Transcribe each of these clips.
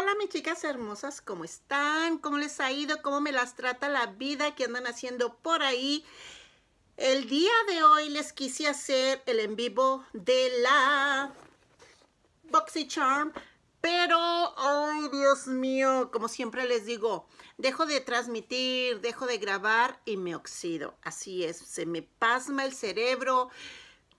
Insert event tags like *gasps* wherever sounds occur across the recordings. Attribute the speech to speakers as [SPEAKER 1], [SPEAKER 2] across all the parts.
[SPEAKER 1] Hola mis chicas hermosas, ¿cómo están? ¿Cómo les ha ido? ¿Cómo me las trata la vida? que andan haciendo por ahí? El día de hoy les quise hacer el en vivo de la BoxyCharm, pero, ay Dios mío, como siempre les digo, dejo de transmitir, dejo de grabar y me oxido. Así es, se me pasma el cerebro,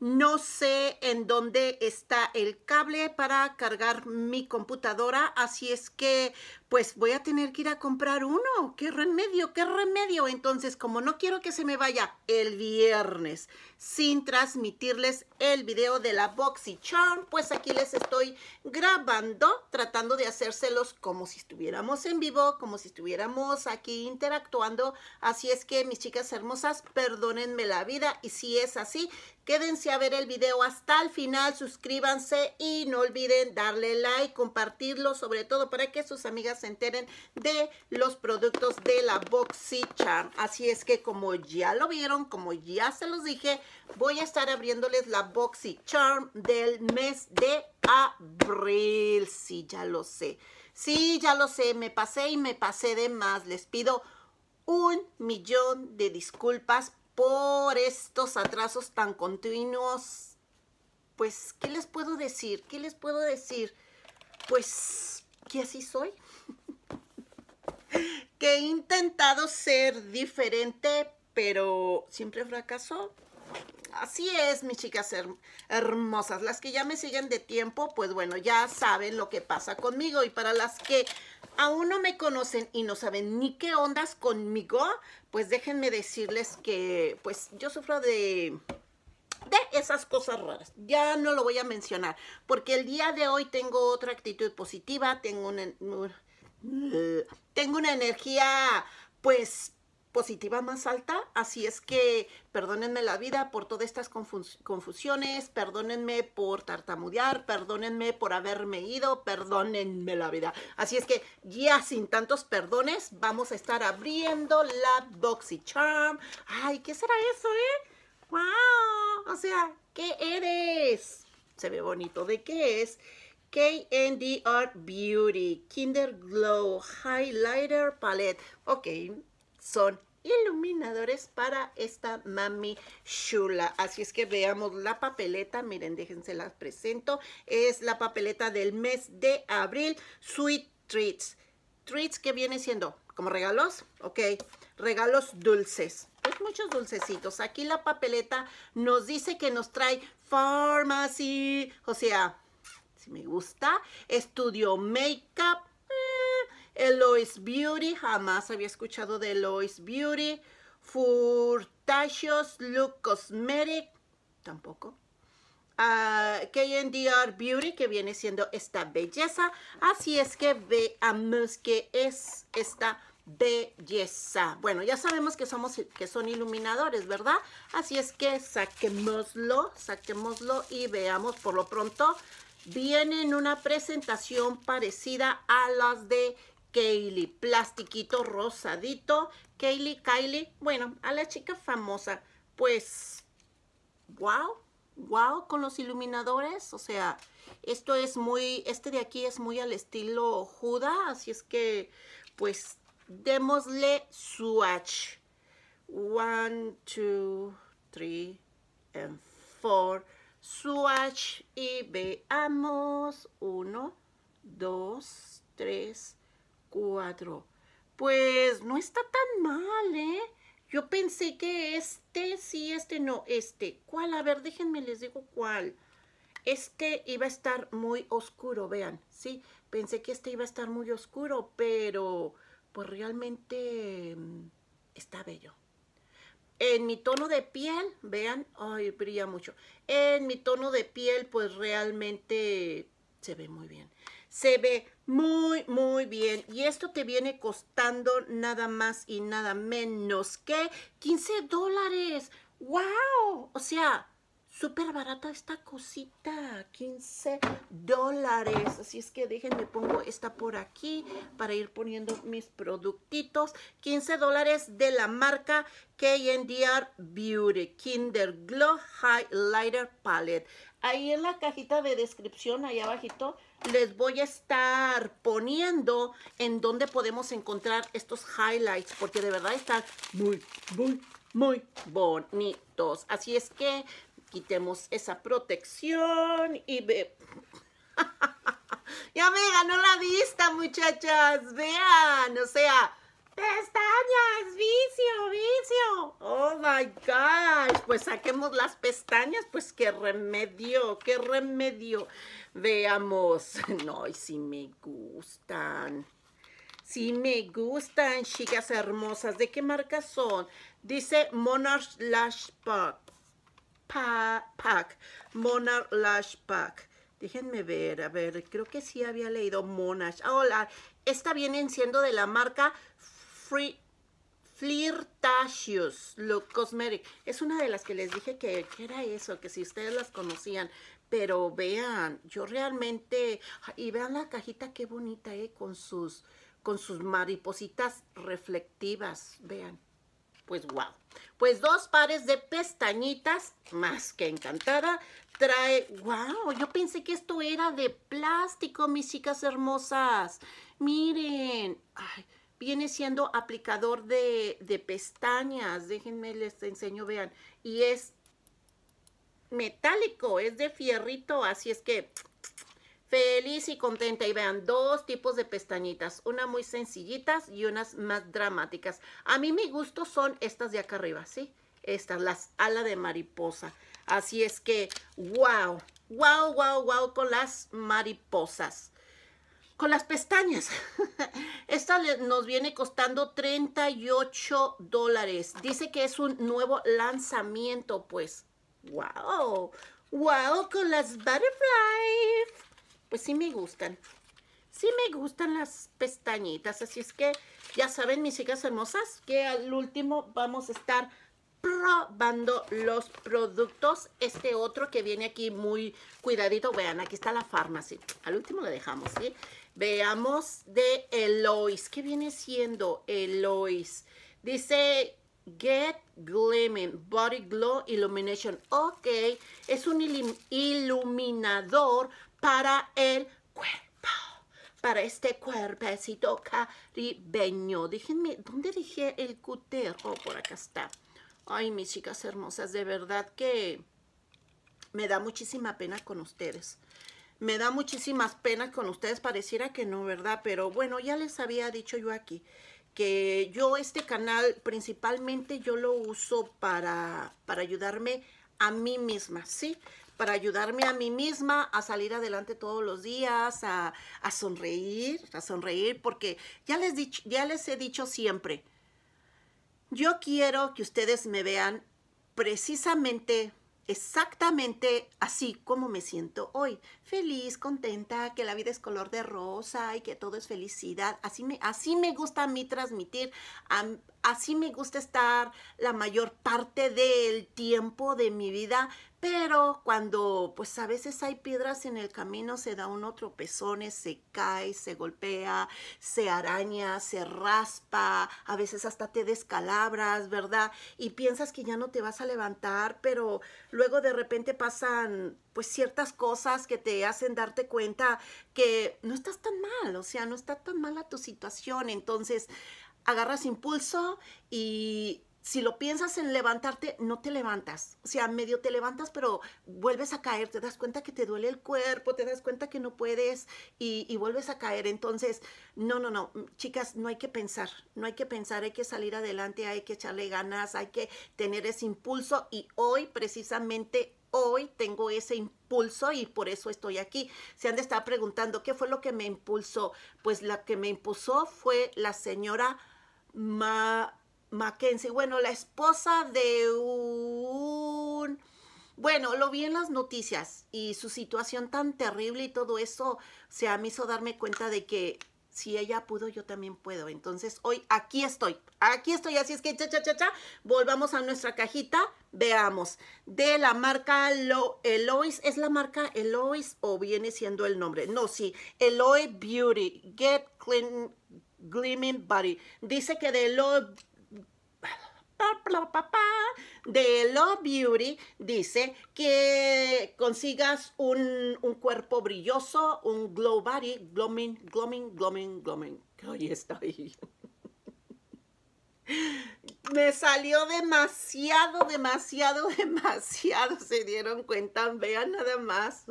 [SPEAKER 1] no sé en dónde está el cable para cargar mi computadora, así es que pues voy a tener que ir a comprar uno. ¡Qué remedio, qué remedio! Entonces, como no quiero que se me vaya el viernes sin transmitirles el video de la BoxyCharm, pues aquí les estoy grabando, tratando de hacérselos como si estuviéramos en vivo, como si estuviéramos aquí interactuando. Así es que, mis chicas hermosas, perdónenme la vida y si es así, Quédense a ver el video hasta el final, suscríbanse y no olviden darle like, compartirlo, sobre todo para que sus amigas se enteren de los productos de la charm Así es que como ya lo vieron, como ya se los dije, voy a estar abriéndoles la charm del mes de abril. Sí, ya lo sé. Sí, ya lo sé, me pasé y me pasé de más. Les pido un millón de disculpas por estos atrasos tan continuos. Pues, ¿qué les puedo decir? ¿Qué les puedo decir? Pues que así soy, *laughs* que he intentado ser diferente, pero siempre fracaso. Así es, mis chicas hermosas. Las que ya me siguen de tiempo, pues bueno, ya saben lo que pasa conmigo. Y para las que aún no me conocen y no saben ni qué ondas conmigo, pues déjenme decirles que pues yo sufro de de esas cosas raras. Ya no lo voy a mencionar, porque el día de hoy tengo otra actitud positiva, tengo una, uh, tengo una energía, pues, positiva más alta, así es que perdónenme la vida por todas estas confusiones, perdónenme por tartamudear, perdónenme por haberme ido, perdónenme la vida. Así es que ya sin tantos perdones vamos a estar abriendo la Charm. Ay, ¿qué será eso, eh? ¡Wow! O sea, ¿qué eres? Se ve bonito. ¿De qué es? Art Beauty, Kinder Glow, Highlighter Palette. Ok, son iluminadores para esta mami chula. Así es que veamos la papeleta. Miren, déjense las presento. Es la papeleta del mes de abril. Sweet Treats. Treats que viene siendo como regalos, ok. Regalos dulces muchos dulcecitos. Aquí la papeleta nos dice que nos trae pharmacy, o sea, si me gusta, estudio makeup, mm, Eloise Beauty, jamás había escuchado de Eloise Beauty, Furtacious Look Cosmetic, tampoco. Uh, ah, KNDR Beauty, que viene siendo esta belleza. Así es que veamos que es esta belleza. Bueno, ya sabemos que, somos, que son iluminadores, ¿verdad? Así es que saquémoslo, saquémoslo y veamos por lo pronto. Viene en una presentación parecida a las de Kaylee, plastiquito rosadito. Kaylee, Kylie, bueno, a la chica famosa, pues, wow, wow, con los iluminadores, o sea, esto es muy, este de aquí es muy al estilo Juda, así es que, pues, démosle swatch. One, two, three, and four. Swatch y veamos. Uno, dos, tres, cuatro. Pues no está tan mal, ¿eh? Yo pensé que este, sí, este, no, este. ¿Cuál? A ver, déjenme les digo cuál. Este iba a estar muy oscuro, vean, ¿sí? Pensé que este iba a estar muy oscuro, pero pues realmente mm, está bello. En mi tono de piel, vean, ay, brilla mucho. En mi tono de piel, pues realmente se ve muy bien. Se ve muy, muy bien. Y esto te viene costando nada más y nada menos que 15 dólares. ¡Wow! O sea, súper barata esta cosita, 15 dólares. Así es que déjenme pongo esta por aquí para ir poniendo mis productitos. 15 dólares de la marca KNDR Beauty Kinder Glow Highlighter Palette. Ahí en la cajita de descripción, allá abajito, les voy a estar poniendo en dónde podemos encontrar estos highlights, porque de verdad están muy, muy, muy bonitos. Así es que Quitemos esa protección y ve... *laughs* ya me ganó la vista, muchachas. Vean, o sea, pestañas, vicio, vicio. Oh my gosh, pues saquemos las pestañas, pues qué remedio, qué remedio. Veamos, *laughs* no, y si me gustan. Si me gustan, chicas hermosas. ¿De qué marca son? Dice Monarch Lash Pop. Pack, Monarch Lash Pack. Déjenme ver, a ver, creo que sí había leído Monash. Ah, hola, esta viene siendo de la marca Free Flirtatious Look Cosmetic. Es una de las que les dije que, era eso, que si ustedes las conocían. Pero vean, yo realmente... Y vean la cajita, qué bonita, ¿eh? Con sus, con sus maripositas reflectivas. Vean. Pues wow. Pues dos pares de pestañitas, más que encantada, trae... ¡Wow! Yo pensé que esto era de plástico, mis chicas hermosas. Miren, viene siendo aplicador de, de pestañas. Déjenme, les enseño, vean. Y es metálico, es de fierrito, así es que feliz y contenta. Y vean, dos tipos de pestañitas, una muy sencillitas y unas más dramáticas. A mí mi gusto son estas de acá arriba, ¿sí? Estas, las alas de mariposa. Así es que, wow, wow, wow, wow con las mariposas. Con las pestañas. *laughs* Esta nos viene costando 38 dólares. Dice que es un nuevo lanzamiento, pues. ¡Wow! ¡Wow! Con las butterflies pues sí me gustan. Sí me gustan las pestañitas, así es que ya saben, mis chicas hermosas, que al último vamos a estar probando los productos. Este otro que viene aquí muy cuidadito, vean, aquí está la farmacia. Al último lo dejamos, ¿sí? Veamos de Elois. ¿Qué viene siendo Elois? Dice Get Gleaming Body Glow Illumination. Ok, es un iluminador para el cuerpo, para este cuerpecito caribeño. Déjenme, ¿dónde dije el Oh, Por acá está. Ay, mis chicas hermosas, de verdad que me da muchísima pena con ustedes. Me da muchísimas penas con ustedes, pareciera que no, ¿verdad? Pero bueno, ya les había dicho yo aquí que yo este canal principalmente yo lo uso para, para ayudarme a mí misma, ¿sí? para ayudarme a mí misma a salir adelante todos los días, a, sonreír, a sonreír, porque ya les, dicho, ya les he dicho siempre, yo quiero que ustedes me vean precisamente exactamente así como me siento hoy. Feliz, contenta, que la vida es color de rosa y que todo es felicidad. Así me, así me gusta a mí transmitir a, así me gusta estar la mayor parte del tiempo de mi vida, pero cuando pues a veces hay piedras en el camino, se da uno tropezones, se cae, se golpea, se araña, se raspa, a veces hasta te descalabras, ¿verdad? Y piensas que ya no te vas a levantar, pero luego de repente pasan pues ciertas cosas que te hacen darte cuenta que no estás tan mal, o sea, no está tan mala tu situación. Entonces, agarras impulso y si lo piensas en levantarte, no te levantas. O sea, medio te levantas, pero vuelves a caer, te das cuenta que te duele el cuerpo, te das cuenta que no puedes y, vuelves a caer. Entonces, no, no, no, mm, chicas, no hay que pensar, no hay que pensar, hay que salir adelante, hay que echarle ganas, hay que tener ese impulso y hoy precisamente... Hoy tengo ese impulso y por eso estoy aquí. Se han de estar preguntando qué fue lo que me impulsó. Pues la que me impulsó fue la señora Ma Mackenzie, bueno, la esposa de un... Bueno, lo vi en las noticias y su situación tan terrible y todo eso, se sea, me hizo darme cuenta de que si ella pudo, yo también puedo. Entonces, hoy aquí estoy, aquí estoy, así es que cha, cha, cha, cha, volvamos a nuestra cajita, veamos, de la marca Lo Elois, ¿es la marca Elois o viene siendo el nombre? No, sí, Eloy Beauty, Get Clean, Gleaming Body. Dice que de Love... De Love Beauty dice que consigas un, un cuerpo brilloso, un glow body, glowing, glowing, glowing, glowing. *laughs* Ahí estoy. Me salió demasiado, demasiado, *laughs* demasiado. Se dieron cuenta. Vean nada más.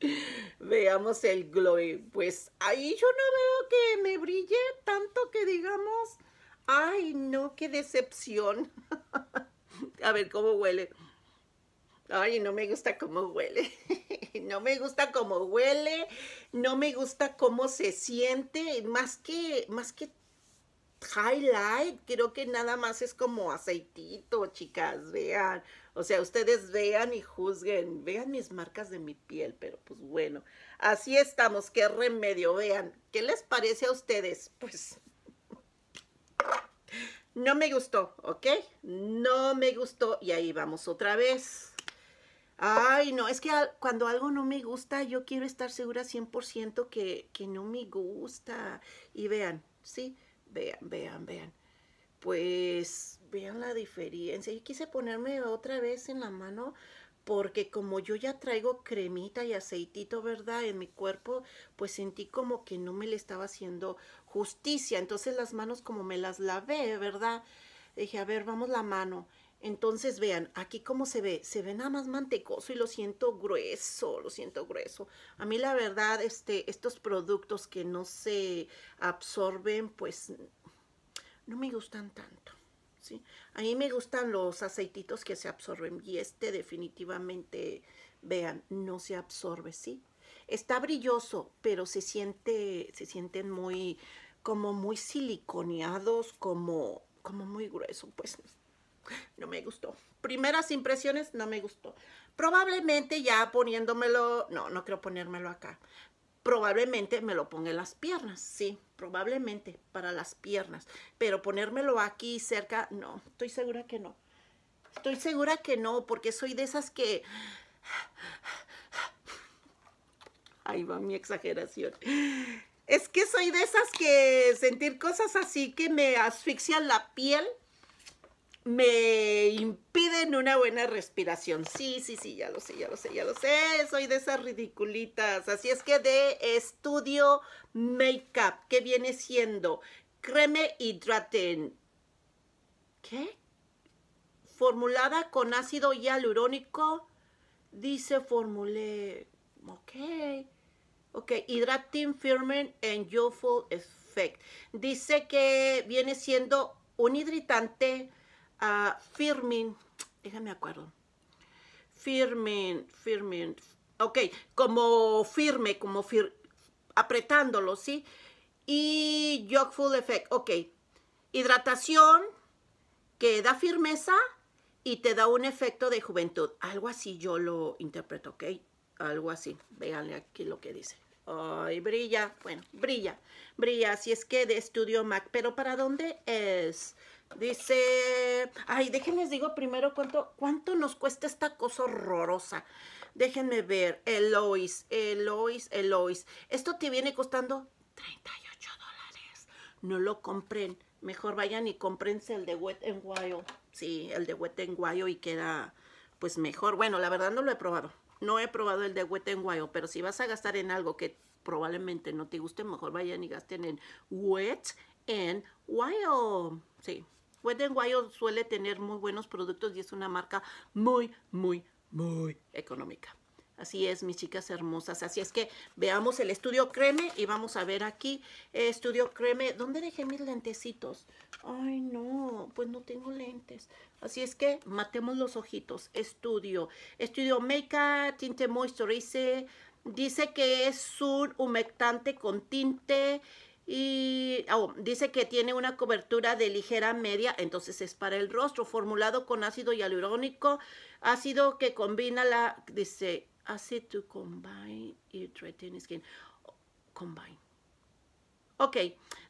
[SPEAKER 1] *laughs* Veamos el glow. Pues ahí yo no veo que me brille tanto que digamos. Ay, no, qué decepción. *laughs* A ver cómo huele. Ay, no me gusta cómo huele. no me gusta cómo huele. No me gusta cómo se siente. Más que, más que highlight, creo que nada más es como aceitito, chicas, vean. O sea, ustedes vean y juzguen, vean mis marcas de mi piel, pero pues bueno, así estamos, qué remedio, vean. ¿Qué les parece a ustedes? Pues no me gustó, ¿ok? No me gustó y ahí vamos otra vez. Ay, no, es que cuando algo no me gusta, yo quiero estar segura 100% que, que no me gusta. Y vean, ¿sí? vean, vean, vean. Pues vean la diferencia. y quise ponerme otra vez en la mano porque como yo ya traigo cremita y aceitito, ¿verdad? En mi cuerpo, pues sentí como que no me le estaba haciendo justicia. Entonces las manos como me las lavé, ¿verdad? Dije, a ver, vamos la mano. Entonces vean, aquí cómo se ve, se ve nada más mantecoso y lo siento grueso, lo siento grueso. A mí la verdad, este, estos productos que no se absorben, pues no me gustan tanto. ¿sí? A mí me gustan los aceititos que se absorben y este definitivamente, vean, no se absorbe, ¿sí? Está brilloso, pero se, siente, se sienten muy, como muy siliconeados, como, como muy grueso, pues no me gustó. Primeras impresiones, no me gustó. Probablemente ya poniéndomelo, no, no creo ponérmelo acá. Probablemente me lo ponga en las piernas, sí, probablemente para las piernas. Pero ponérmelo aquí cerca, no, estoy segura que no. Estoy segura que no, porque soy de esas que... Ahí va mi exageración. Es que soy de esas que sentir cosas así que me asfixian la piel me impiden una buena respiración. Sí, sí, sí, ya lo sé, ya lo sé, ya lo sé. Soy de esas ridiculitas. Así es que de estudio makeup, ¿qué viene siendo? Creme hidraten. ¿Qué? Formulada con ácido hialurónico. Dice formulé. Ok. Ok, Hydrating Firming and Youthful Effect. Dice que viene siendo un hidratante a ah, Firmin, déjame acuerdo, Firmin, Firmin, ok, como firme, como fir, apretándolo, ¿sí? Y Jog Full Effect, ok, hidratación que da firmeza y te da un efecto de juventud, algo así yo lo interpreto, ok, algo así, véanle aquí lo que dice. Ay, brilla, bueno, brilla, brilla, si es que de estudio Mac, pero ¿para dónde es? Dice, ay, déjenles digo primero cuánto, cuánto nos cuesta esta cosa horrorosa. Déjenme ver, Elois, Elois, Elois. Esto te viene costando 38 dólares. No lo compren. Mejor vayan y comprense el de Wet and Wild. Sí, el de Wet and Wild y queda pues mejor. Bueno, la verdad no lo he probado. No he probado el de Wet and Wild, pero si vas a gastar en algo que probablemente no te guste, mejor vayan y gasten en Wet and Wild. Sí, Wet Wild suele tener muy buenos productos y es una marca muy, muy, muy económica. Así es, mis chicas hermosas. Así es que veamos el estudio creme y vamos a ver aquí. Eh, estudio creme, ¿dónde dejé mis lentecitos? Ay, no, pues no tengo lentes. Así es que matemos los ojitos. Estudio. Estudio Makeup, tinte Moisturizer. Dice que es un humectante con tinte y oh, dice que tiene una cobertura de ligera media, entonces es para el rostro, formulado con ácido hialurónico, ácido que combina la, dice, acid to combine y skin, combine. Ok,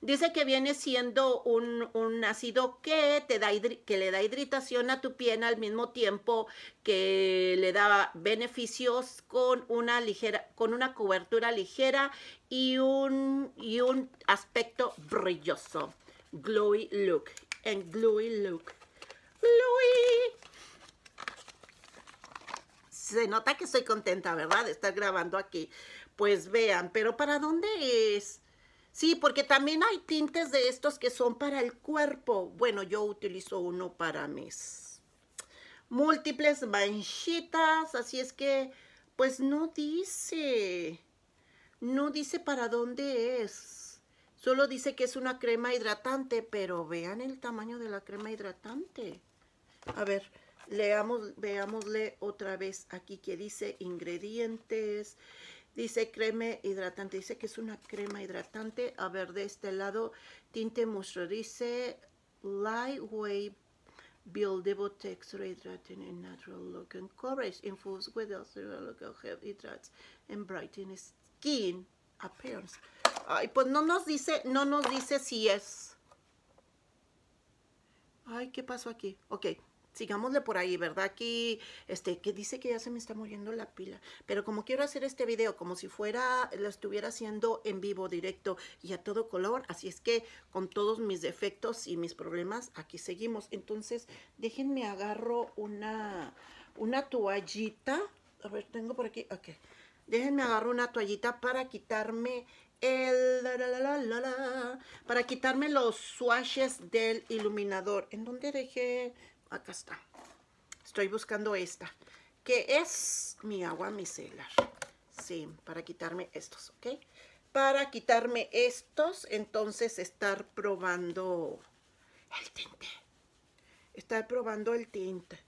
[SPEAKER 1] dice que viene siendo un, ácido que, te da que le da hidratación a tu piel al mismo tiempo que le da beneficios con una, ligera, con una cobertura ligera y un, un aspecto brilloso. Glowy look. En glowy look. Glowy. Se nota que estoy contenta, ¿verdad? De estar grabando aquí. Pues vean, pero ¿para dónde es? Sí, porque también hay tintes de estos que son para el cuerpo. Bueno, yo utilizo uno para mis múltiples manchitas, así es que, pues no dice, no dice para dónde es. Solo dice que es una crema hidratante, pero vean el tamaño de la crema hidratante. A ver, leamos, veámosle otra vez aquí que dice Ingredientes Dice creme hidratante. Dice que es una crema hidratante. A ver, de este lado, tinte mousse. Dice lightweight buildable texture hydrating and natural look and coverage infused with look of health hydrates and brighten skin appearance. Ay, pues no nos dice, no nos dice si es. Ay, ¿qué pasó aquí? Ok sigámosle por ahí, ¿verdad? Aquí, este, que dice que ya se me está muriendo la pila, pero como quiero hacer este video como si fuera, lo estuviera haciendo en vivo, directo y a todo color, así es que con todos mis defectos y mis problemas, aquí seguimos. Entonces, déjenme agarro una, una toallita, a ver, tengo por aquí, ok, déjenme agarro una toallita para quitarme el, la, la, la, para quitarme los swatches del iluminador. ¿En dónde dejé? acá está. Estoy buscando esta, que es mi agua micelar. Sí, para quitarme estos, ¿ok? Para quitarme estos, entonces estar probando el tinte. Estar probando el tinte.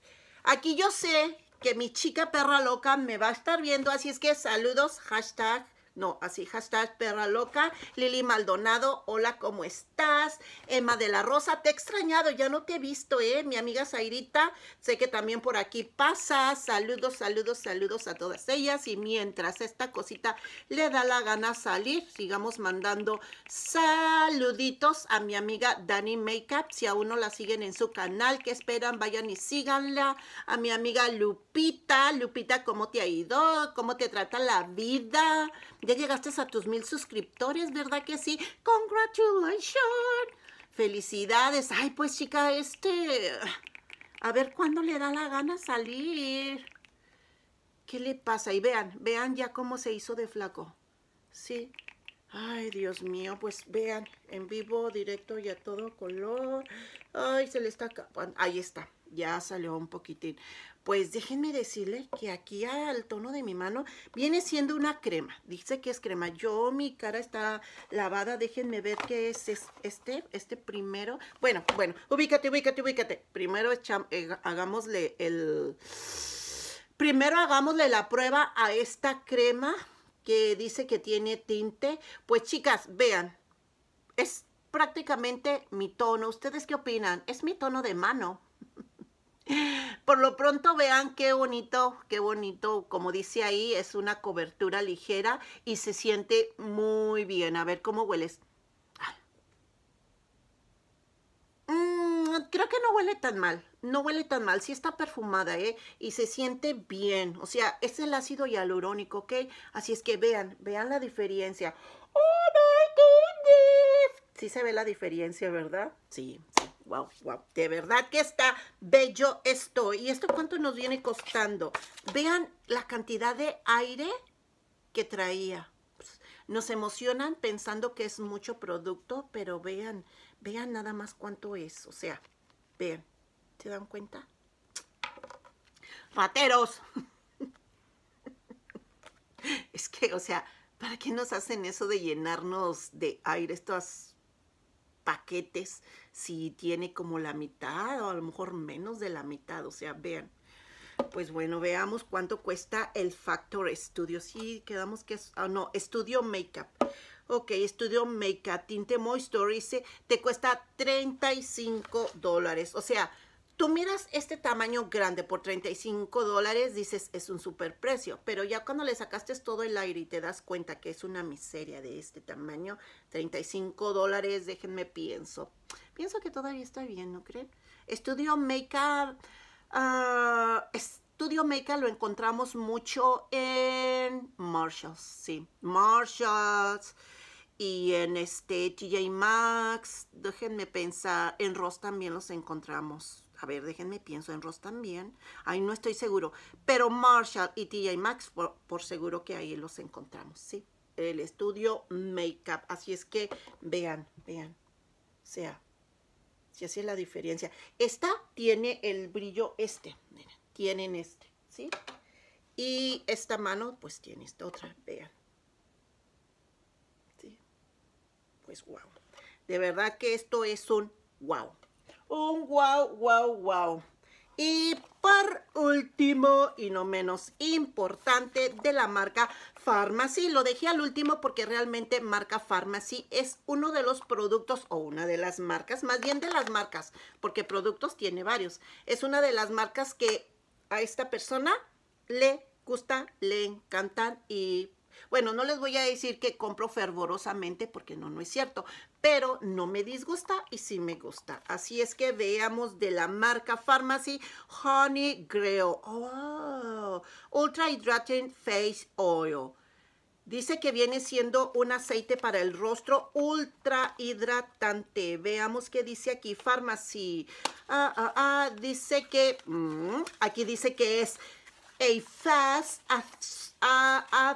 [SPEAKER 1] Aquí yo sé que mi chica perra loca me va a estar viendo, así es que saludos, hashtag no, así, hashtag perra loca, Lili Maldonado, hola, ¿cómo estás? Emma de la Rosa, te he extrañado, ya no te he visto, ¿eh? Mi amiga Zairita, sé que también por aquí pasa. Saludos, saludos, saludos a todas ellas. Y mientras esta cosita le da la gana salir, sigamos mandando saluditos a mi amiga Dani Makeup. Si aún no la siguen en su canal, que esperan? Vayan y síganla. A mi amiga Lupita, Lupita, ¿cómo te ha ido? ¿Cómo te trata la vida? Ya llegaste a tus mil suscriptores, ¿verdad que sí? Congratulations. Felicidades. Ay, pues chica, este... A ver cuándo le da la gana salir. ¿Qué le pasa? Y vean, vean ya cómo se hizo de flaco. Sí. Ay, Dios mío, pues vean, en vivo, directo y a todo color. Ay, se le está... Ahí está, ya salió un poquitín. Pues déjenme decirle que aquí al tono de mi mano viene siendo una crema. Dice que es crema. Yo, mi cara está lavada. Déjenme ver qué es este, este primero. Bueno, bueno, ubícate, ubícate, ubícate. Primero eh, hagámosle el... Primero hagámosle la prueba a esta crema que dice que tiene tinte. Pues chicas, vean. Es prácticamente mi tono. ¿Ustedes qué opinan? Es mi tono de mano. *laughs* Por lo pronto vean qué bonito, qué bonito, como dice ahí, es una cobertura ligera y se siente muy bien. A ver cómo hueles. Mm, creo que no huele tan mal, no huele tan mal, sí está perfumada, ¿eh? Y se siente bien, o sea, es el ácido hialurónico, ¿ok? Así es que vean, vean la diferencia. ¡Oh, Sí se ve la diferencia, ¿verdad? Sí, sí wow, wow. De verdad que está bello esto. ¿Y esto cuánto nos viene costando? Vean la cantidad de aire que traía. Pues, nos emocionan pensando que es mucho producto, pero vean, vean nada más cuánto es. O sea, vean, ¿se dan cuenta? Rateros. *laughs* es que, o sea, ¿para qué nos hacen eso de llenarnos de aire estas paquetes, si tiene como la mitad o a lo mejor menos de la mitad, o sea, vean. Pues bueno, veamos cuánto cuesta el Factor Studio. si quedamos que es, ah, no, Studio Makeup. Ok, Studio Makeup, Tinte Moisture, dice, te cuesta 35 dólares. O sea, tú miras este tamaño grande por 35 dólares, dices es un precio. pero ya cuando le sacaste todo el aire y te das cuenta que es una miseria de este tamaño, 35 dólares, déjenme pienso. Pienso que todavía está bien, ¿no creen? Estudio Makeup, ah, Estudio Makeup lo encontramos mucho en Marshalls, sí, Marshalls y en este TJ Maxx, déjenme pensar, en Ross también los encontramos a ver, déjenme, pienso en Ross también. Ahí no estoy seguro. Pero Marshall y TJ Maxx, por, por, seguro que ahí los encontramos, ¿sí? El estudio Makeup. Así es que vean, vean. O sea, si así es la diferencia. Esta tiene el brillo este, miren, tienen este, ¿sí? Y esta mano, pues tiene esta otra, vean. ¿Sí? Pues wow. De verdad que esto es un wow. Un wow, wow, wow. Y por último, y no menos importante, de la marca Pharmacy. Lo dejé al último porque realmente marca Pharmacy es uno de los productos o una de las marcas, más bien de las marcas, porque productos tiene varios. Es una de las marcas que a esta persona le gusta, le encantan y bueno, no les voy a decir que compro fervorosamente porque no, no es cierto, pero no me disgusta y sí me gusta. Así es que veamos de la marca Pharmacy Honey Grail. Oh, Ultra Hydrating Face Oil. Dice que viene siendo un aceite para el rostro ultra hidratante. Veamos qué dice aquí, Pharmacy. Ah, ah, ah, dice que, mm, aquí dice que es a fast, a,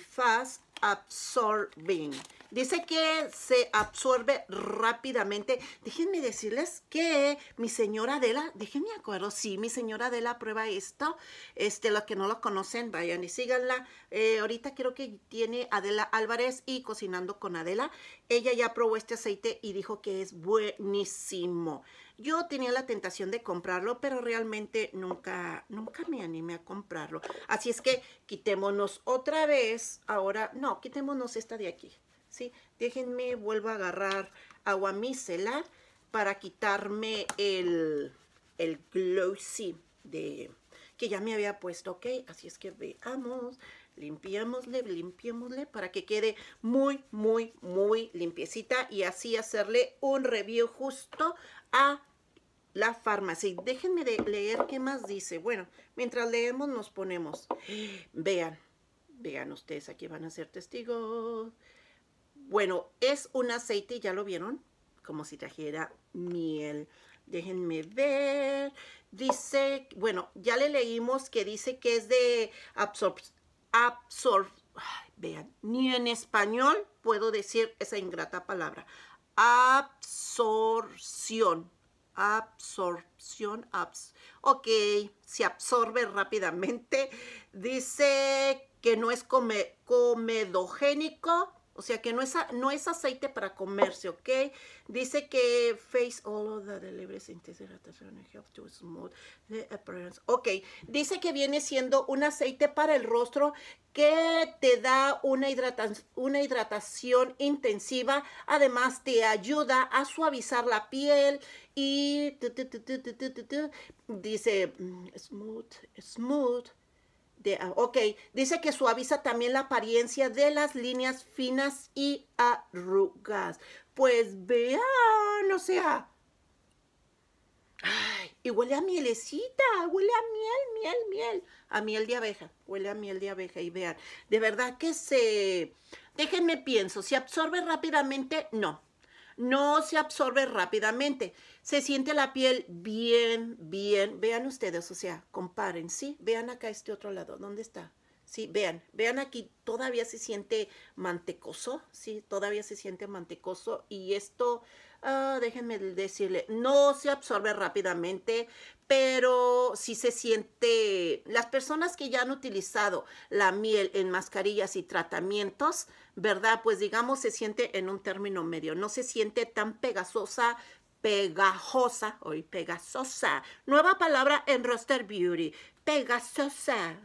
[SPEAKER 1] fast absorbing. Dice que se absorbe rápidamente. Déjenme decirles que mi señora Adela, déjenme acuerdo, sí, mi señora Adela prueba esto. Este, los que no lo conocen, vayan y síganla. Eh, ahorita creo que tiene Adela Álvarez y Cocinando con Adela. Ella ya probó este aceite y dijo que es buenísimo. Yo tenía la tentación de comprarlo, pero realmente nunca, nunca me animé a comprarlo. Así es que quitémonos otra vez, ahora, no, quitémonos esta de aquí, ¿sí? Déjenme, vuelvo a agarrar agua micelar para quitarme el, el glossy de, que ya me había puesto, ¿ok? Así es que veamos, limpiémosle, limpiémosle para que quede muy, muy, muy limpiecita y así hacerle un review justo a la farmacia. déjenme leer qué más dice. Bueno, mientras leemos nos ponemos. Vean, vean ustedes, aquí van a ser testigos. Bueno, es un aceite, ya lo vieron, como si trajera miel. Déjenme ver. Dice, bueno, ya le leímos que dice que es de absorb, absorb, vean, ni en español puedo decir esa ingrata palabra. Absorción absorción. Abs ok, se absorbe rápidamente. Dice que no es come comedogénico o sea que no es, no es aceite para comerse, ¿ok? Dice que face all of the delivery in this helps to smooth the appearance. Ok, dice que viene siendo un aceite para el rostro que te da una, hidrata una hidratación intensiva. Además, te ayuda a suavizar la piel y... Dice smooth, smooth Ah, ok, dice que suaviza también la apariencia de las líneas finas y arrugas. Pues vean, o sea. Ay, y huele a mielecita, huele a miel, miel, miel. A miel de abeja, huele a miel de abeja. Y vean, de verdad que se... Déjenme pienso, si absorbe rápidamente? No, no se absorbe rápidamente. Se siente la piel bien, bien. Vean ustedes, o sea, comparen, ¿sí? Vean acá este otro lado, ¿dónde está? Sí, vean, vean aquí, todavía se siente mantecoso, sí, todavía se siente mantecoso y esto, ah, déjenme decirle, no se absorbe rápidamente, pero si se siente, las personas que ya han utilizado la miel en mascarillas y tratamientos, ¿verdad? Pues digamos, se siente en un término medio, no se siente tan pegazosa, pegajosa, hoy pegazosa. nueva palabra en Roster Beauty, pegazosa.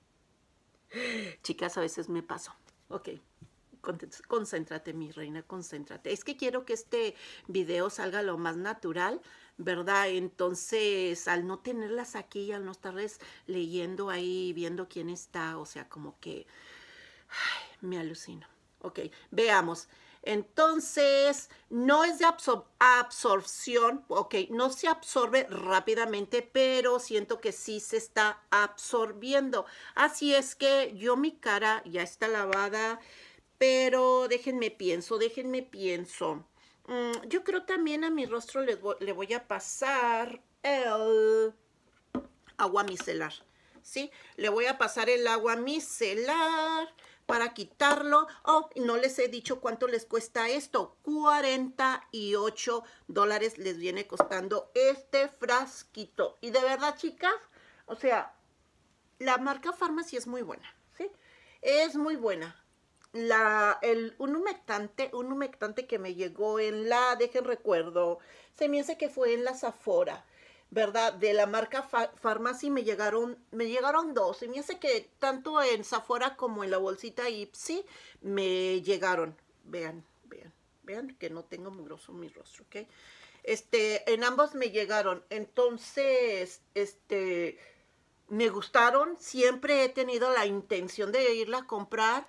[SPEAKER 1] *laughs* Chicas, a veces me paso. Ok concéntrate, mi reina, concéntrate. Es que quiero que este video salga lo más natural, ¿verdad? Entonces, al no tenerlas aquí, al no estarles leyendo ahí, viendo quién está, o sea, como que me alucino. Ok, veamos. Entonces, no es de absorción, ok, no se absorbe rápidamente, pero siento que sí se está absorbiendo. Así es que yo mi cara ya está lavada, pero déjenme pienso, déjenme pienso. Mm, yo creo también a mi rostro le, voy a pasar el agua micelar, ¿sí? Le voy a pasar el agua micelar para quitarlo. Oh, no les he dicho cuánto les cuesta esto. 48 dólares les viene costando este frasquito. Y de verdad, chicas, o sea, la marca Pharmacy es muy buena, ¿sí? Es muy buena la, el, un humectante, un humectante que me llegó en la, dejen recuerdo, se me hace que fue en la Zafora, ¿verdad? De la marca me llegaron, me llegaron dos, se me hace que tanto en Zafora como en la bolsita Ipsy me llegaron, vean, vean, vean que no tengo mugroso mi rostro, ¿ok? Este, en ambos me llegaron, entonces, este, me gustaron, siempre he tenido la intención de irla a comprar,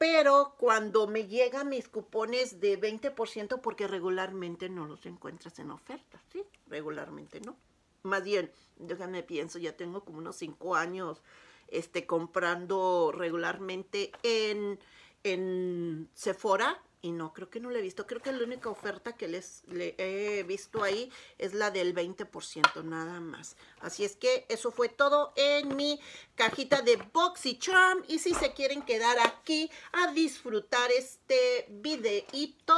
[SPEAKER 1] pero cuando me llegan mis cupones de 20%, porque regularmente no los encuentras en oferta, ¿sí? Regularmente no. Más bien, déjame pienso, ya tengo como unos 5 años este, comprando regularmente en, en Sephora, y no, creo que no la he visto. Creo que la única oferta que les he visto ahí es la del 20%, nada más. Así es que eso fue todo en mi cajita de BoxyCharm. Y si se quieren quedar aquí a disfrutar este videíto,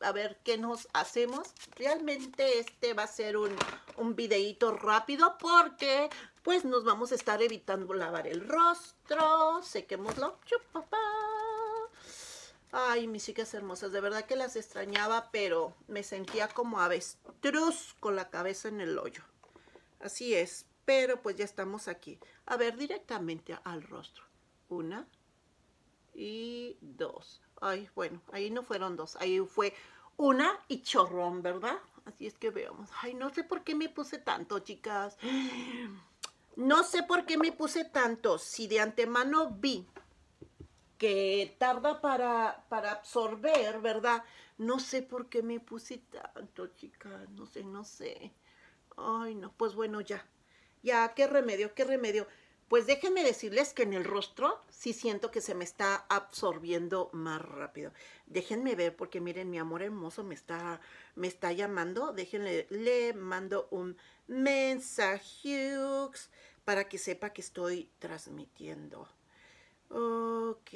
[SPEAKER 1] a ver qué nos hacemos. Realmente este va a ser un, un videíto rápido porque pues nos vamos a estar evitando lavar el rostro. Sequémoslo. Chupapá. Ay, mis chicas hermosas, de verdad que las extrañaba, pero me sentía como avestruz con la cabeza en el hoyo. Así es, pero pues ya estamos aquí. A ver, directamente al rostro. Una y dos. Ay, bueno, ahí no fueron dos, ahí fue una y chorrón, ¿verdad? Así es que veamos. Ay, no sé por qué me puse tanto, chicas. *gasps* No sé por qué me puse tanto. Si de antemano vi que tarda para, para absorber, ¿verdad? No sé por qué me puse tanto, chica, no sé, no sé. Ay, no, pues bueno, ya, ya, qué remedio, qué remedio. Pues déjenme decirles que en el rostro sí siento que se me está absorbiendo más rápido. Déjenme ver porque miren, mi amor hermoso me está, me está llamando. Déjenle, le mando un mensaje para que sepa que estoy transmitiendo. Ok.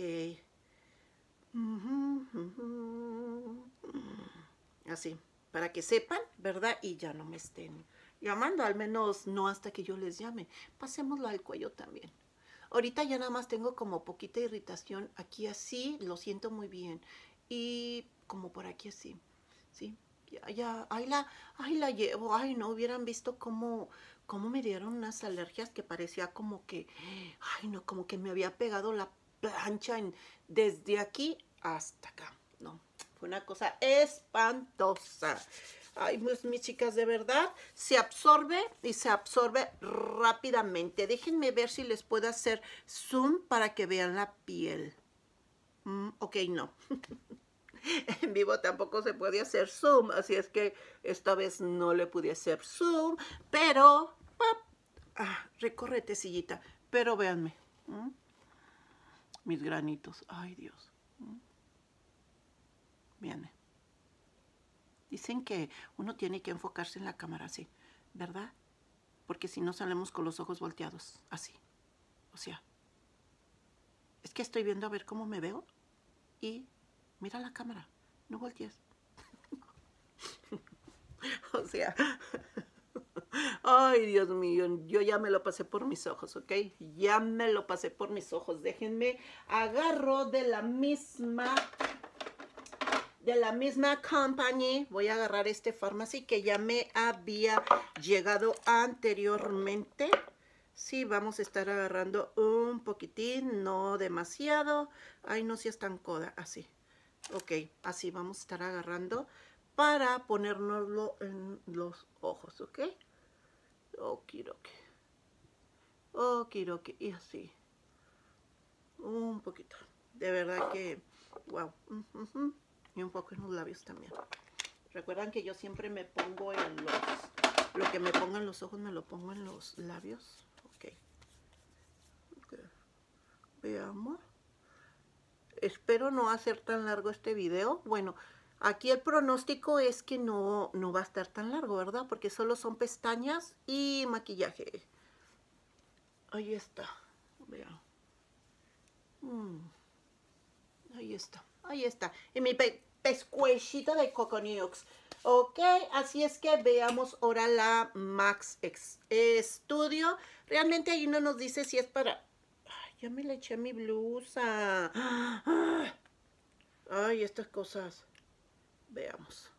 [SPEAKER 1] Así, para que sepan, ¿verdad? Y ya no me estén llamando, al menos no hasta que yo les llame. Pasémoslo al cuello también. Ahorita ya nada más tengo como poquita irritación aquí así, lo siento muy bien. Y como por aquí así, ¿sí? ya, ahí la, ahí la llevo, ay, no, hubieran visto cómo, cómo me dieron unas alergias que parecía como que, ay, no, como que me había pegado la plancha en, desde aquí hasta acá, no, fue una cosa espantosa. Ay, pues, mis chicas, de verdad, se absorbe y se absorbe rápidamente. Déjenme ver si les puedo hacer zoom para que vean la piel. Mm, ok, no. *laughs* *laughs* en vivo tampoco se puede hacer Zoom, así es que esta vez no le pude hacer Zoom, pero... Ah, recorrete, sillita. Pero véanme. Mis granitos. Ay, Dios. Viene. Dicen que uno tiene que enfocarse en la cámara así, ¿verdad? Porque si no salemos con los ojos volteados, así. O sea, es que estoy viendo a ver cómo me veo y mira la cámara, no voltees. *laughs* o sea, ay Dios mío, yo ya me lo pasé por mis ojos, ¿ok? Ya me lo pasé por mis ojos. Déjenme, agarro de la misma, de la misma compañía. Voy a agarrar este Pharmacy que ya me había llegado anteriormente. Sí, vamos a estar agarrando un poquitín, no demasiado. Ay, no, si es tan coda, así ok, así vamos a estar agarrando para ponernoslo en los ojos, ok, okiroki, okiroki, y así, un poquito, de verdad que, wow, y un poco en los labios también, recuerdan que yo siempre me pongo en los, lo que me pongo en los ojos me lo pongo en los labios, ok, okay. veamos, espero no hacer tan largo este video. Bueno, aquí el pronóstico es que no, no va a estar tan largo, ¿verdad? Porque solo son pestañas y maquillaje. Ahí está, vean. Mm. Ahí está, ahí está. Y mi pe de de Coconux. Ok, así es que veamos ahora la Max Studio. Realmente ahí no nos dice si es para ya me le eché mi blusa. *gasps* Ay, estas cosas. Veamos.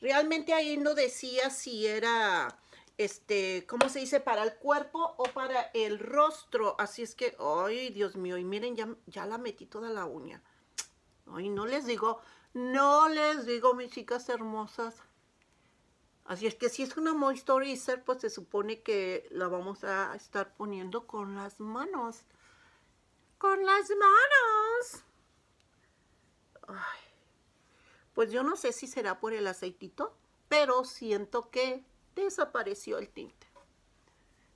[SPEAKER 1] Realmente ahí no decía si era, este, ¿cómo se dice? Para el cuerpo o para el rostro. Así es que, ay, Dios mío. Y miren, ya, ya la metí toda la uña. Ay, no les digo, no les digo, mis chicas hermosas. Así es que si es una moisturizer, pues se supone que la vamos a estar poniendo con las manos con las manos. pues yo no sé si será por el aceitito, pero siento que desapareció el tinte.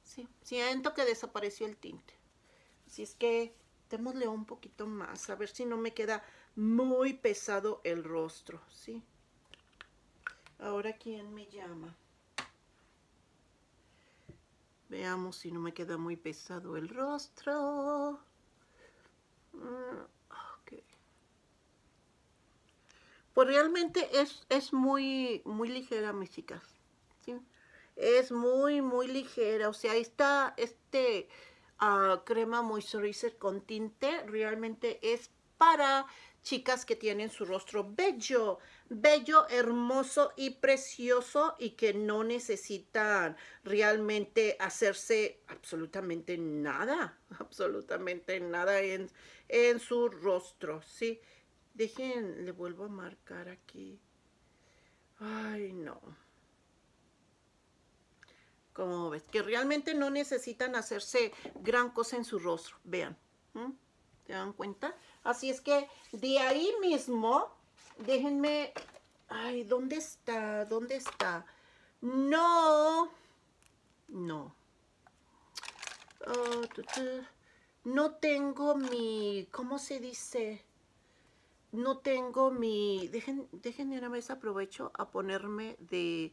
[SPEAKER 1] Sí, siento que desapareció el tinte. Así es que démosle un poquito más, a ver si no me queda muy pesado el rostro, ¿sí? Ahora, ¿quién me llama? Veamos si no me queda muy pesado el rostro. Ah, pues realmente es, es, muy, muy ligera, mis chicas. Es muy, muy ligera. O sea, esta este, ah, crema moisturizer con tinte realmente es para chicas que tienen su rostro bello, bello, hermoso y precioso y que no necesitan realmente hacerse absolutamente nada, *laughs* absolutamente nada en, en su rostro, ¿sí? Dejen, le vuelvo a marcar aquí. Ay, no. Como ves, que realmente no necesitan hacerse gran cosa en su rostro, vean. te dan cuenta? Así es que de ahí mismo déjenme, ay, ¿dónde está? ¿Dónde está? No, no. Oh, no tengo mi, ¿cómo se dice? No tengo mi, dejen, déjenme una vez aprovecho a ponerme de,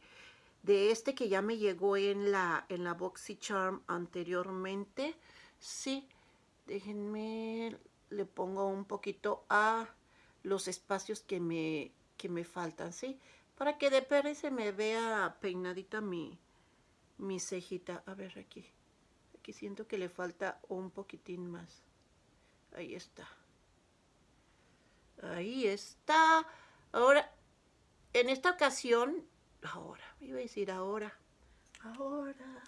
[SPEAKER 1] de este que ya me llegó en la, en la BoxyCharm anteriormente. Sí, déjenme, le pongo un poquito a los espacios que me, que me faltan, ¿sí? Para que de pere se me vea peinadita mi, mi cejita. A ver, aquí. Aquí siento que le falta un poquitín más. Ahí está. Ahí está. Ahora, en esta ocasión, ahora, iba a decir ahora, ahora.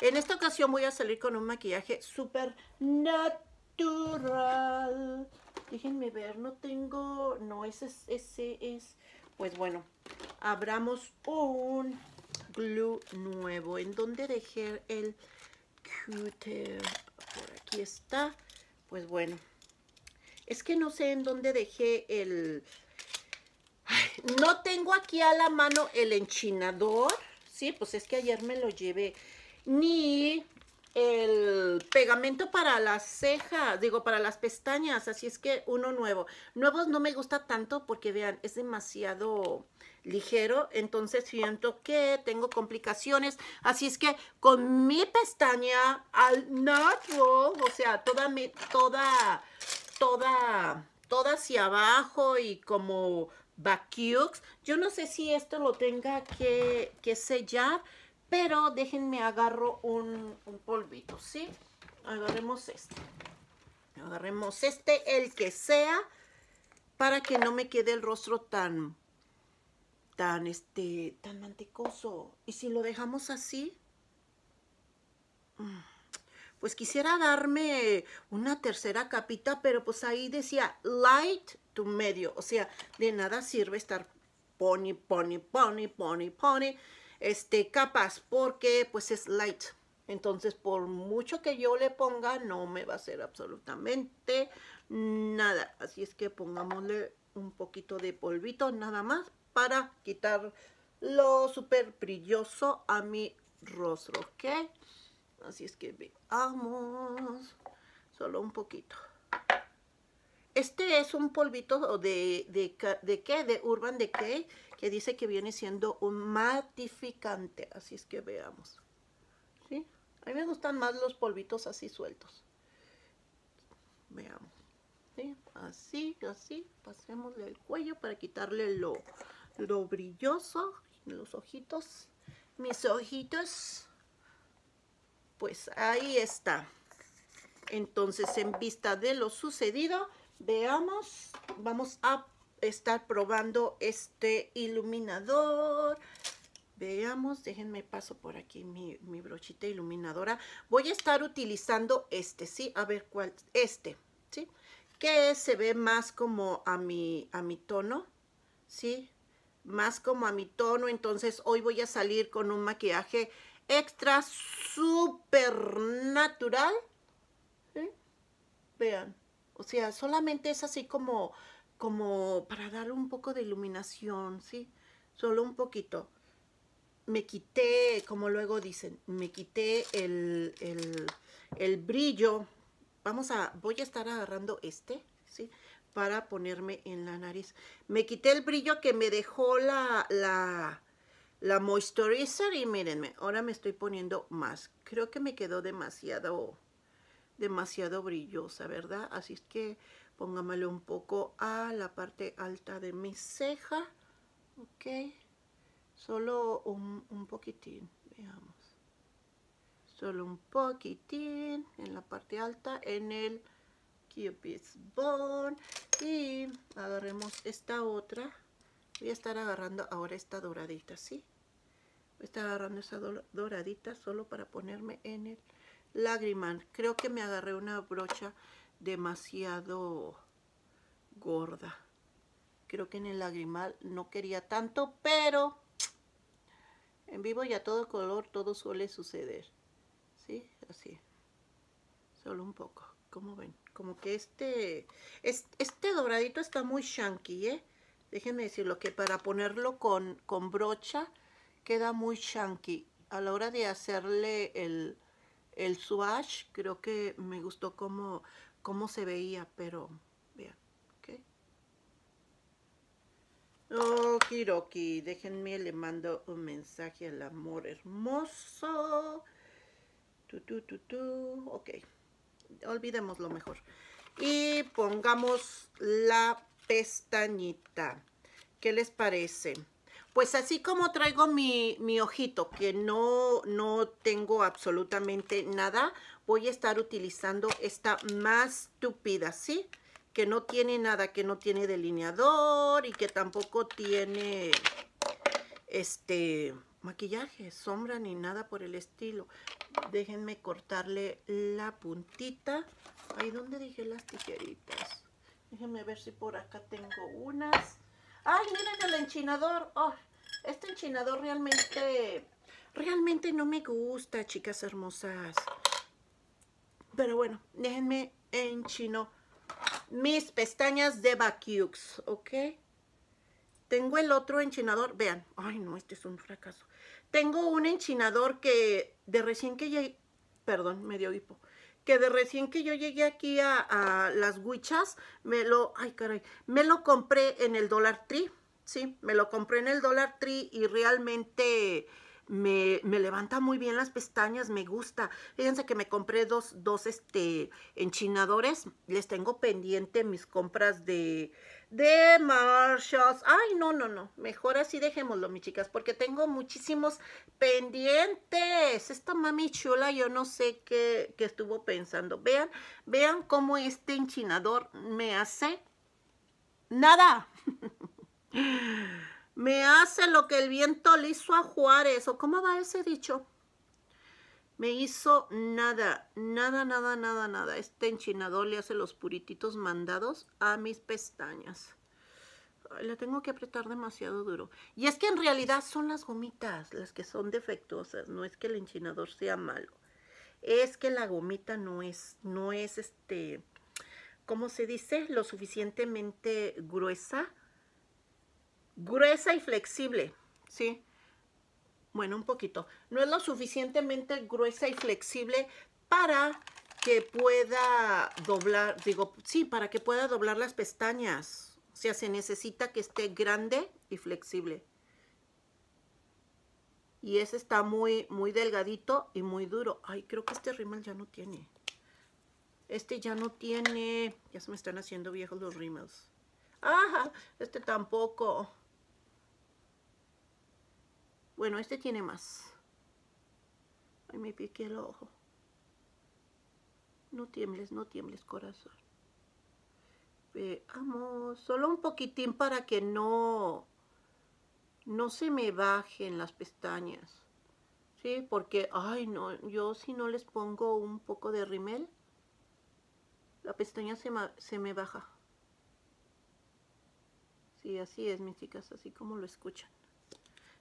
[SPEAKER 1] En esta ocasión voy a salir con un maquillaje súper natural. Déjenme ver, no tengo, no, ese es, ese es, pues bueno, abramos un glue nuevo. ¿En dónde dejé el cutter? Por aquí está. Pues bueno, es que no sé en dónde dejé el... no tengo aquí a la mano el enchinador. Sí, pues es que ayer me lo llevé. Ni el pegamento para las cejas, digo, para las pestañas, así es que uno nuevo. Nuevos no me gusta tanto porque, vean, es demasiado ligero, entonces siento que tengo complicaciones, así es que con mi pestaña al natural, o sea, toda, mi, toda, toda, toda hacia abajo y como vacuox, yo no sé si esto lo tenga que, que sellar, pero déjenme agarro un, un polvito, ¿sí? Agarremos este. Agarremos este, el que sea, para que no me quede el rostro tan, tan, este, tan manticoso. Y si lo dejamos así, mm, pues quisiera darme una tercera capita, pero pues ahí decía light to medio. O sea, de nada sirve estar pony, pony, pony, pony, pony este, capas porque pues es light. Entonces, por mucho que yo le ponga, no me va a hacer absolutamente nada. Así es que pongámosle un poquito de polvito nada más para quitar lo súper brilloso a mi rostro, ¿ok? Así es que veamos, solo un poquito. Este es un polvito de, de, de, qué? De Urban Decay, que dice que viene siendo un matificante. Así es que veamos. ¿Sí? A mí me gustan más los polvitos así sueltos. Veamos. Así, así. Pasémosle el cuello para quitarle lo, lo brilloso. Los ojitos. Mis ojitos. Pues ahí está. Entonces, en vista de lo sucedido, Veamos, vamos a estar probando este iluminador. Veamos, déjenme paso por aquí mi, brochita iluminadora. Voy a estar utilizando este, ¿sí? A ver cuál, este, ¿sí? Que se ve más como a mi, a mi tono, ¿sí? Más como a mi tono, entonces hoy voy a salir con un maquillaje extra super natural, ¿sí? Vean. O sea, solamente es así como, como para dar un poco de iluminación, ¿sí? Solo un poquito. Me quité, como luego dicen, me quité el, brillo. Vamos a, voy a estar agarrando este, ¿sí? Para ponerme en la nariz. Me quité el brillo que me dejó la, la, la moisturizer y mírenme, ahora me estoy poniendo más. Creo que me quedó demasiado demasiado brillosa, ¿verdad? Así es que póngamelo un poco a la parte alta de mi ceja, ¿ok? Solo un, un poquitín, veamos. Solo un poquitín en la parte alta, en el Cupid's Bone. Y agarremos esta otra. Voy a estar agarrando ahora esta doradita, ¿sí? Voy a estar agarrando esa doradita solo para ponerme en el lágrima. Creo que me agarré una brocha demasiado gorda. Creo que en el lagrimal no quería tanto, pero en vivo y a todo color todo suele suceder. ¿Sí? Así. Solo un poco. Como ven? Como que este, este, este dobradito está muy shanky, ¿eh? Déjenme decirlo, que para ponerlo con, con brocha queda muy shanky. A la hora de hacerle el, el swatch creo que me gustó cómo, cómo se veía, pero vean, ok. Okiroki, déjenme, le mando un mensaje al amor hermoso. Tu, tu, tu, tu, ok. Olvidemos lo mejor. Y pongamos la pestañita. ¿Qué les parece? Pues así como traigo mi, mi ojito, que no, no tengo absolutamente nada, voy a estar utilizando esta más tupida, ¿sí? Que no tiene nada, que no tiene delineador y que tampoco tiene este maquillaje, sombra ni nada por el estilo. Déjenme cortarle la puntita. ¿Ahí ¿dónde dije las tijeritas? Déjenme ver si por acá tengo unas. Ay, miren el enchinador. este enchinador realmente, realmente no me gusta, chicas hermosas. Pero bueno, déjenme enchino mis pestañas de Bacux, ¿ok? Tengo el otro enchinador, vean. Ay, no, este es un fracaso. Tengo un enchinador que de recién que llegué, perdón, me dio hipo que de recién que yo llegué aquí a, las guichas me lo, ay caray, me lo compré en el Dollar Tree, sí, me lo compré en el Dollar Tree y realmente me, me levanta muy bien las pestañas, me gusta. Fíjense que me compré dos, dos este, enchinadores, les tengo pendiente mis compras de, de Marshalls. Ay, no, no, no. Mejor así dejémoslo, mis chicas, porque tengo muchísimos pendientes. Esta mami chula, yo no sé qué, estuvo pensando. Vean, vean cómo este enchinador me hace nada. *laughs* me hace lo que el viento le hizo a Juárez. ¿O cómo va ese dicho? me hizo nada, nada, nada, nada, nada. Este enchinador le hace los purititos mandados a mis pestañas. Le tengo que apretar demasiado duro. Y es que en realidad son las gomitas las que son defectuosas. No es que el enchinador sea malo. Es que la gomita no es, no es este, ¿cómo se dice? Lo suficientemente gruesa. Gruesa y flexible, ¿sí? bueno, un poquito. No es lo suficientemente gruesa y flexible para que pueda doblar, digo, sí, para que pueda doblar las pestañas. O sea, se necesita que esté grande y flexible. Y ese está muy, muy delgadito y muy duro. Ay, creo que este rímel ya no tiene. Este ya no tiene... Ya se me están haciendo viejos los rímels. Ah, este tampoco. Bueno, este tiene más. Ay, me piqué el ojo. No tiembles, no tiembles, corazón. Veamos, solo un poquitín para que no, no se me bajen las pestañas. ¿Sí? Porque, ay, no, yo si no les pongo un poco de rimel, la pestaña se, se me baja. Sí, así es, mis chicas, así como lo escuchan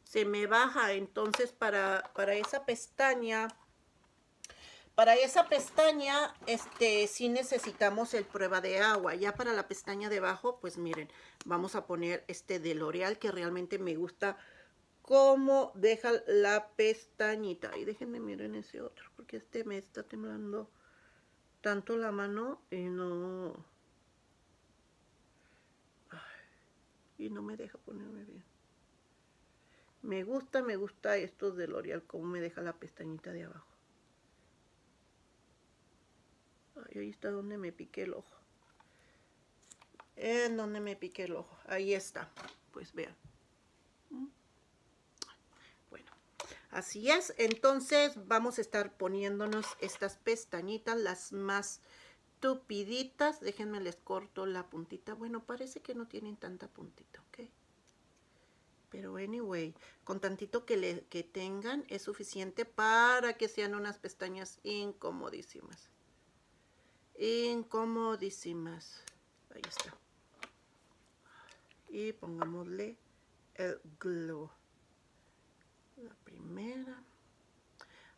[SPEAKER 1] se me baja. Entonces, para, para esa pestaña, para esa pestaña, este, sí necesitamos el prueba de agua. Ya para la pestaña debajo pues miren, vamos a poner este de L'Oreal que realmente me gusta cómo deja la pestañita. Y déjenme miren ese otro, porque este me está temblando tanto la mano y no... y no me deja ponerme bien. Me gusta, me gusta esto de L'Oreal, cómo me deja la pestañita de abajo. ahí está donde me piqué el ojo. En donde me piqué el ojo. Ahí está. Pues vean. Mm. Bueno, así es. Entonces vamos a estar poniéndonos estas pestañitas, las más tupiditas. Déjenme les corto la puntita. Bueno, parece que no tienen tanta puntita, ¿ok? Pero anyway, con tantito que, le, tengan es suficiente para que sean unas pestañas incomodísimas. Incomodísimas. Ahí está. Y pongámosle el glow. La primera.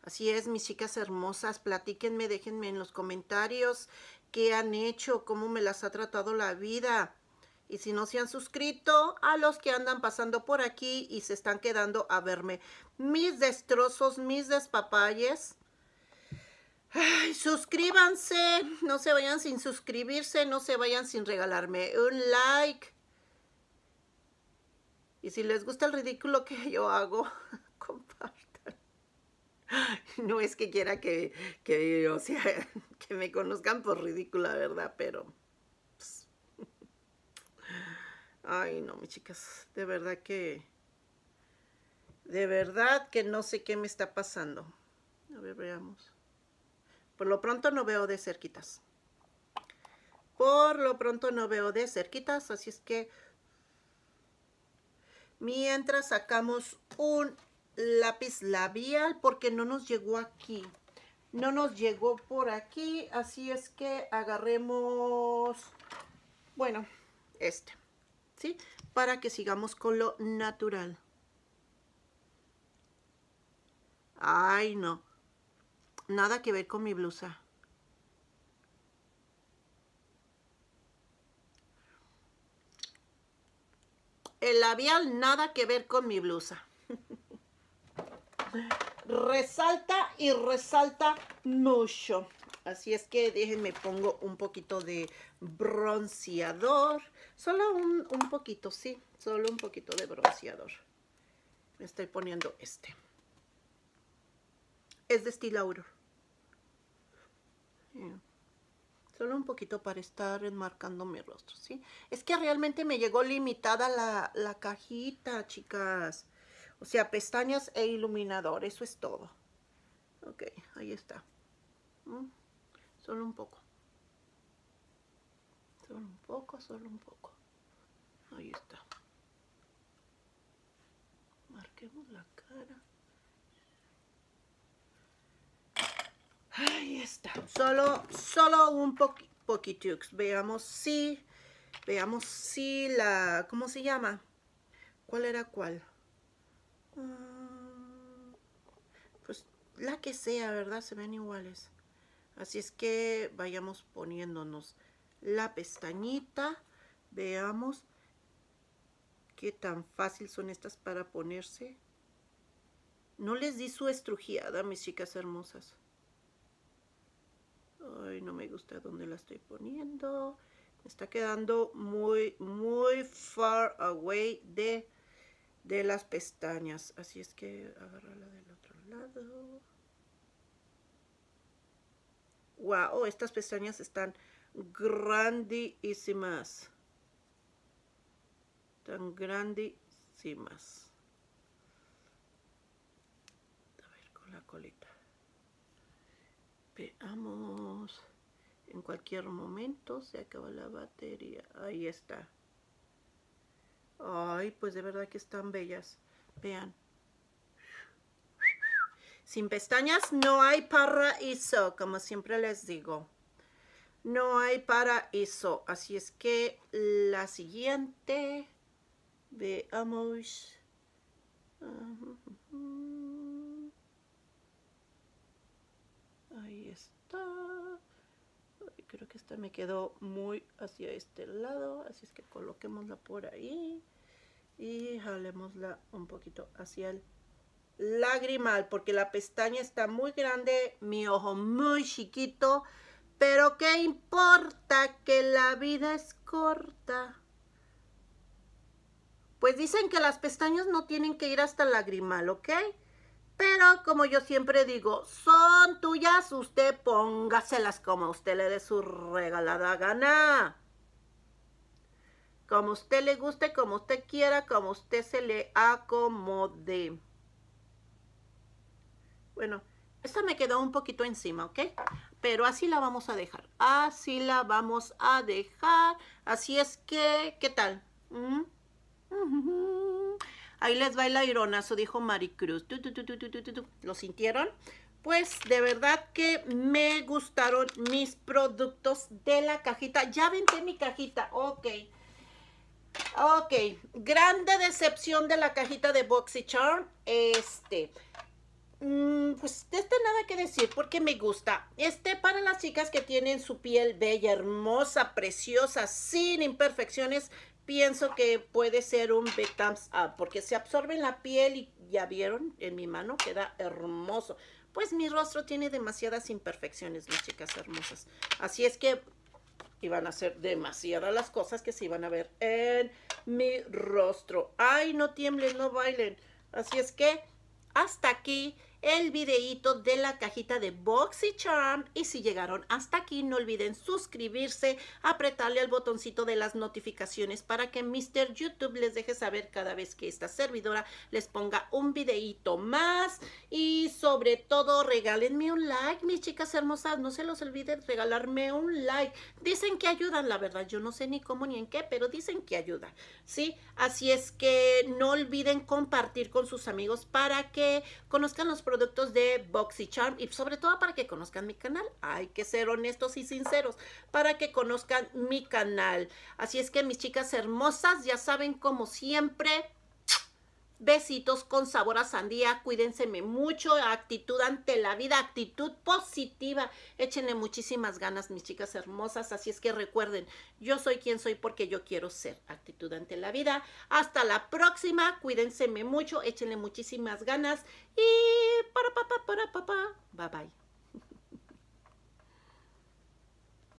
[SPEAKER 1] Así es, mis chicas hermosas, platíquenme, déjenme en los comentarios qué han hecho, cómo me las ha tratado la vida. Y si no se han suscrito, a los que andan pasando por aquí y se están quedando a verme. Mis destrozos, mis despapalles. suscríbanse, no se vayan sin suscribirse, no se vayan sin regalarme un like. Y si les gusta el ridículo que yo hago, *laughs* compartan. No es que quiera que, que *laughs* me conozcan por ridícula, ¿verdad? Pero... Ay, no, mis chicas, de verdad que... De verdad que no sé qué me está pasando. A ver, veamos. Por lo pronto no veo de cerquitas. Por lo pronto no veo de cerquitas, así es que... Mientras sacamos un lápiz labial, porque no nos llegó aquí. No nos llegó por aquí, así es que agarremos... Bueno, este. ¿sí? Para que sigamos con lo natural. Ay, no. Nada que ver con mi blusa. El labial nada que ver con mi blusa. *laughs* resalta y resalta mucho. Así es que déjenme pongo un poquito de bronceador. Solo un, un poquito, sí, solo un poquito de bronceador. Me estoy poniendo este. Es de estilo Auror. Solo un poquito para estar enmarcando mi rostro, ¿sí? Es que realmente me llegó limitada la, cajita, chicas. O sea, pestañas e iluminador, eso es todo. Ok, ahí está. Mm, solo un poco. Solo un poco, solo un poco. Ahí está. Marquemos la cara. Ahí está. Solo, solo un poquito Veamos si, veamos si la, ¿cómo se llama? ¿Cuál era cuál? Ah, pues la que sea, ¿verdad? Se ven iguales. Así es que vayamos poniéndonos la pestañita. Veamos qué tan fácil son estas para ponerse. No les di su estrujiada, mis chicas hermosas. Ay, no me gusta dónde la estoy poniendo. Me está quedando muy, muy far away de, de las pestañas. Así es que agarrarla del otro lado. Wow, estas pestañas están grandísimas. Tan grandísimas. A ver, con la colita. Veamos. En cualquier momento se acaba la batería. Ahí está. Ay, pues de verdad que están bellas. Vean. Sin pestañas no hay paraíso como siempre les digo no hay para eso. Así es que la siguiente, veamos. Ahí está. Creo que esta me quedó muy hacia este lado, así es que coloquémosla por ahí y jalémosla un poquito hacia el lagrimal porque la pestaña está muy grande, mi ojo muy chiquito. Pero qué importa que la vida es corta. Pues dicen que las pestañas no tienen que ir hasta el lagrimal, ¿ok? Pero como yo siempre digo, son tuyas, usted póngaselas como usted le dé su regalada gana. Como usted le guste, como usted quiera, como usted se le acomode. Bueno, esta me quedó un poquito encima, ¿ok? pero así la vamos a dejar. Así la vamos a dejar. Así es que, ¿qué tal? Mm. *laughs* Ahí les va el aironazo, dijo Maricruz. ¿Lo sintieron? Pues de verdad que me gustaron mis productos de la cajita. Ya vendé mi cajita, ok. Ok, grande decepción de la cajita de BoxyCharm. Este, Mm, pues de este nada que decir porque me gusta. Este para las chicas que tienen su piel bella, hermosa, preciosa, sin imperfecciones, pienso que puede ser un big up porque se absorbe en la piel y ya vieron en mi mano queda hermoso. Pues mi rostro tiene demasiadas imperfecciones, mis chicas hermosas. Así es que iban a ser demasiadas las cosas que se iban a ver en mi rostro. Ay, no tiemblen, no bailen. Así es que hasta aquí el videíto de la cajita de BoxyCharm. Y si llegaron hasta aquí, no olviden suscribirse, apretarle al botoncito de las notificaciones para que Mr. YouTube les deje saber cada vez que esta servidora les ponga un videíto más. Y sobre todo, regálenme un like, mis chicas hermosas. No se los olviden regalarme un like. Dicen que ayudan, la verdad. Yo no sé ni cómo ni en qué, pero dicen que ayuda ¿Sí? Así es que no olviden compartir con sus amigos para que conozcan los productos de BoxyCharm y sobre todo para que conozcan mi canal. Hay que ser honestos y sinceros para que conozcan mi canal. Así es que mis chicas hermosas, ya saben como siempre Besitos con sabor a sandía. Cuídenseme mucho. Actitud ante la vida, actitud positiva. Échenle muchísimas ganas, mis chicas hermosas. Así es que recuerden, yo soy quien soy porque yo quiero ser. Actitud ante la vida. Hasta la próxima. cuídense mucho. Échenle muchísimas ganas. Y para papá, para papá. Bye bye.